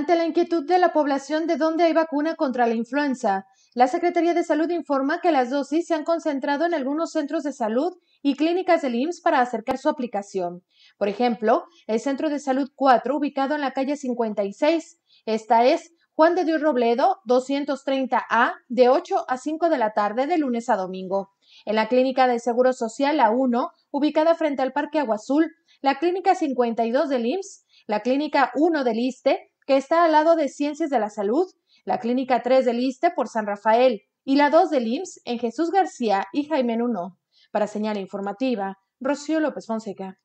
Ante la inquietud de la población de dónde hay vacuna contra la influenza, la Secretaría de Salud informa que las dosis se han concentrado en algunos centros de salud y clínicas del IMSS para acercar su aplicación. Por ejemplo, el Centro de Salud 4, ubicado en la calle 56. Esta es Juan de Dios Robledo, 230A, de 8 a 5 de la tarde, de lunes a domingo. En la Clínica de Seguro Social A1, ubicada frente al Parque Agua Azul, la Clínica 52 del IMSS, la Clínica 1 del ISTE, que está al lado de Ciencias de la Salud, la Clínica 3 del ISTE por San Rafael y la 2 del IMSS en Jesús García y Jaime Nuno. Para señal informativa, Rocío López Fonseca.